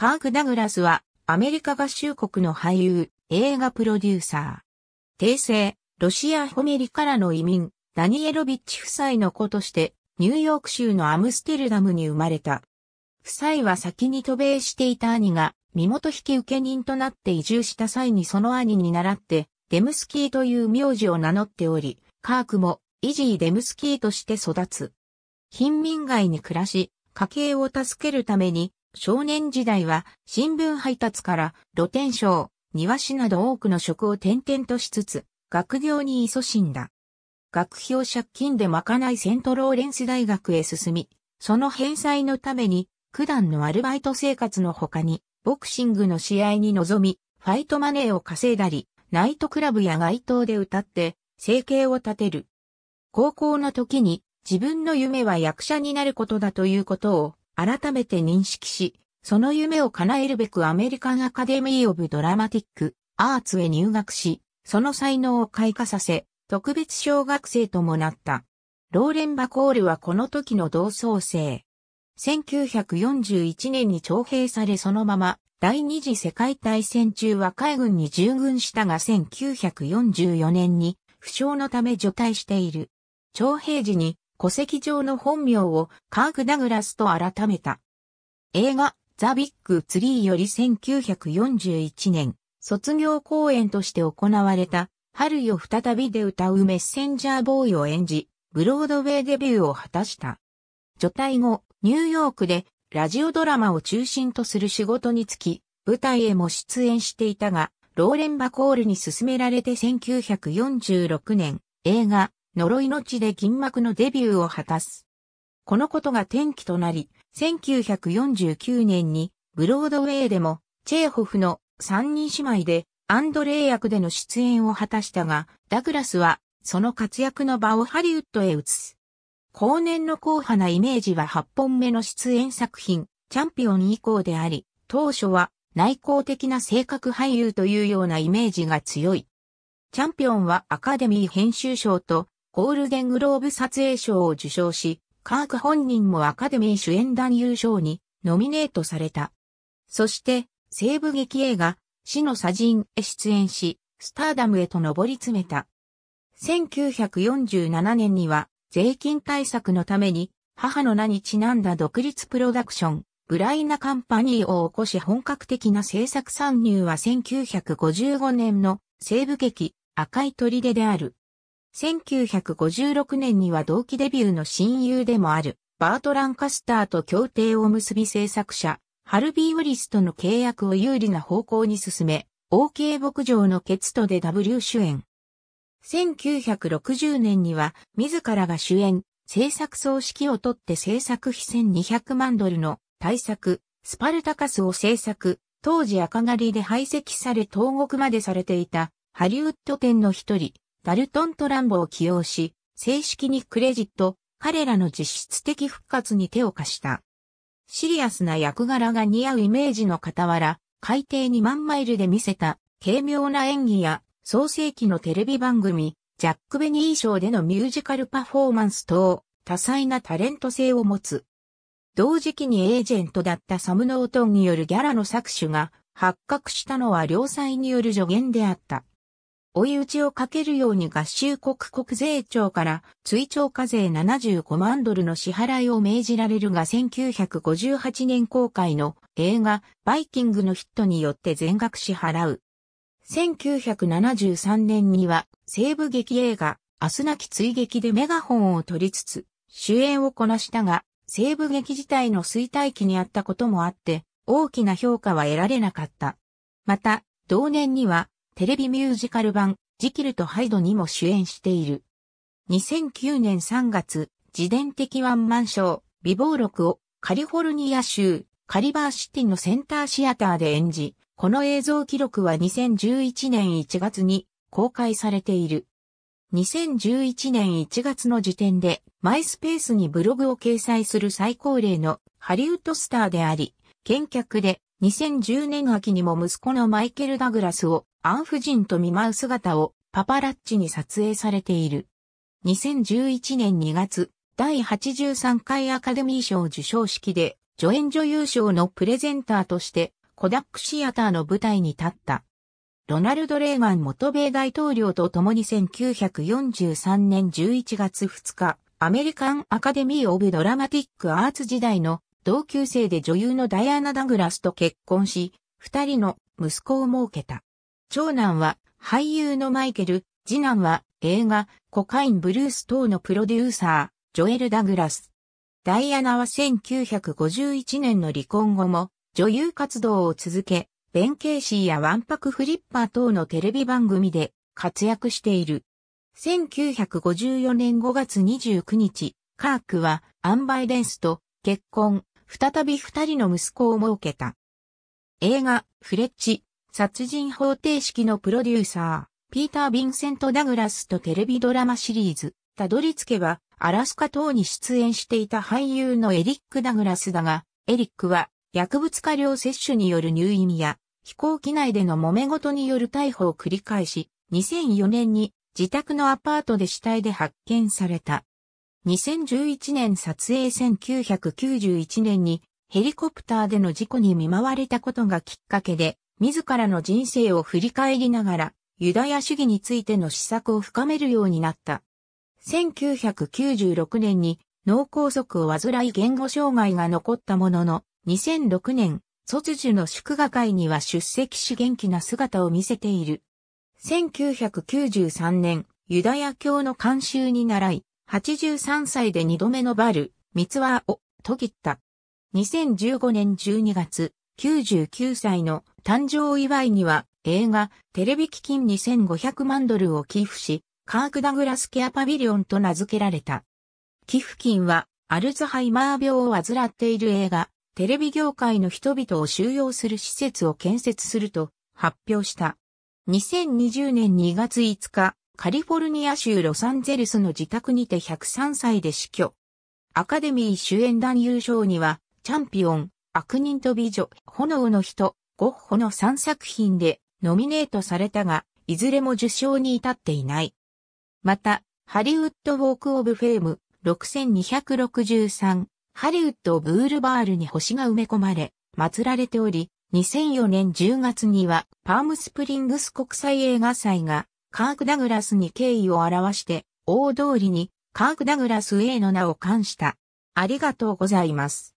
カーク・ダグラスは、アメリカ合衆国の俳優、映画プロデューサー。訂正、ロシア・ホメリからの移民、ダニエロビッチ夫妻の子として、ニューヨーク州のアムステルダムに生まれた。夫妻は先に渡米していた兄が、身元引受人となって移住した際にその兄に倣って、デムスキーという名字を名乗っており、カークも、イジー・デムスキーとして育つ。貧民街に暮らし、家計を助けるために、少年時代は新聞配達から露天商、庭師など多くの職を転々としつつ、学業に勤しんだ。学費を借金で賄いセントローレンス大学へ進み、その返済のために、九段のアルバイト生活の他に、ボクシングの試合に臨み、ファイトマネーを稼いだり、ナイトクラブや街頭で歌って、生計を立てる。高校の時に、自分の夢は役者になることだということを、改めて認識し、その夢を叶えるべくアメリカンアカデミー・オブ・ドラマティック・アーツへ入学し、その才能を開花させ、特別小学生ともなった。ローレン・バコールはこの時の同窓生。1941年に徴兵されそのまま第二次世界大戦中は海軍に従軍したが1944年に負傷のため除隊している。徴兵時に戸籍上の本名をカーク・ダグラスと改めた。映画ザ・ビッグ・ツリーより1941年、卒業公演として行われた、春よ再びで歌うメッセンジャーボーイを演じ、ブロードウェイデビューを果たした。除隊後、ニューヨークでラジオドラマを中心とする仕事につき、舞台へも出演していたが、ローレン・バコールに勧められて1946年、映画呪いの地で銀幕のデビューを果たす。このことが転機となり、1949年にブロードウェイでもチェーホフの三人姉妹でアンドレイ役での出演を果たしたが、ダグラスはその活躍の場をハリウッドへ移す。後年の硬派なイメージは8本目の出演作品、チャンピオン以降であり、当初は内向的な性格俳優というようなイメージが強い。チャンピオンはアカデミー編集賞とゴールデングローブ撮影賞を受賞し、カーク本人もアカデミー主演男優賞にノミネートされた。そして、西部劇映画、死の砂人へ出演し、スターダムへと上り詰めた。1947年には、税金対策のために、母の名にちなんだ独立プロダクション、ブライナカンパニーを起こし本格的な制作参入は1955年の西部劇、赤い砦である。1956年には同期デビューの親友でもある、バート・ランカスターと協定を結び制作者、ハルビー・ウィリスとの契約を有利な方向に進め、OK 牧場のケツトで W 主演。1960年には、自らが主演、制作総指揮をとって制作費1200万ドルの大作、スパルタカスを制作、当時赤狩りで排斥され投獄までされていた、ハリウッド店の一人、ダルトン・トランボを起用し、正式にクレジット、彼らの実質的復活に手を貸した。シリアスな役柄が似合うイメージの傍ら、海底2万マイルで見せた軽妙な演技や創世紀のテレビ番組、ジャック・ベニー賞でのミュージカルパフォーマンス等、多彩なタレント性を持つ。同時期にエージェントだったサム・ノートンによるギャラの搾取が発覚したのは良妻による助言であった。追い打ちをかけるように合衆国国税庁から追徴課税75万ドルの支払いを命じられるが1958年公開の映画バイキングのヒットによって全額支払う。1973年には西部劇映画明日なき追撃でメガホンを取りつつ主演をこなしたが西部劇自体の衰退期にあったこともあって大きな評価は得られなかった。また同年にはテレビミュージカル版、ジキルとハイドにも主演している。2009年3月、自伝的ワンマンショー、美貌録をカリフォルニア州カリバーシティのセンターシアターで演じ、この映像記録は2011年1月に公開されている。2011年1月の時点で、マイスペースにブログを掲載する最高齢のハリウッドスターであり、見客で2010年秋にも息子のマイケル・ダグラスをアン夫人と見舞う姿をパパラッチに撮影されている。2011年2月、第83回アカデミー賞受賞式で、助演女優賞のプレゼンターとして、コダックシアターの舞台に立った。ロナルド・レーガン元米大統領と共に1943年11月2日、アメリカン・アカデミー・オブ・ドラマティック・アーツ時代の同級生で女優のダイアナ・ダグラスと結婚し、二人の息子を設けた。長男は俳優のマイケル、次男は映画、コカインブルース等のプロデューサー、ジョエル・ダグラス。ダイアナは1951年の離婚後も女優活動を続け、ベン・ケーシーやワンパク・フリッパー等のテレビ番組で活躍している。1954年5月29日、カークはアン・バイデンスと結婚、再び二人の息子を設けた。映画、フレッチ、殺人方程式のプロデューサー、ピーター・ヴィンセント・ダグラスとテレビドラマシリーズ、たどり着けば、アラスカ島に出演していた俳優のエリック・ダグラスだが、エリックは薬物過量摂取による入院や飛行機内での揉め事による逮捕を繰り返し、2004年に自宅のアパートで死体で発見された。2011年撮影1991年にヘリコプターでの事故に見舞われたことがきっかけで自らの人生を振り返りながら、ユダヤ主義についての施策を深めるようになった。1996年に脳梗塞を患い言語障害が残ったものの、2006年、卒樹の祝賀会には出席し元気な姿を見せている。1993年、ユダヤ教の慣習に習い、83歳で2度目のバル、ミツワを、と切った。2015年12月、99歳の誕生祝いには映画、テレビ基金2500万ドルを寄付し、カーク・ダグラス・ケア・パビリオンと名付けられた。寄付金は、アルツハイマー病を患っている映画、テレビ業界の人々を収容する施設を建設すると発表した。2020年2月5日、カリフォルニア州ロサンゼルスの自宅にて103歳で死去。アカデミー主演男優賞には、チャンピオン、悪人と美女、炎の人、ゴッホの3作品でノミネートされたが、いずれも受賞に至っていない。また、ハリウッド・ウォーク・オブ・フェーム6263ハリウッド・ブールバールに星が埋め込まれ、祀られており、2004年10月にはパームスプリングス国際映画祭がカーク・ダグラスに敬意を表して大通りにカーク・ダグラス A の名を冠した。ありがとうございます。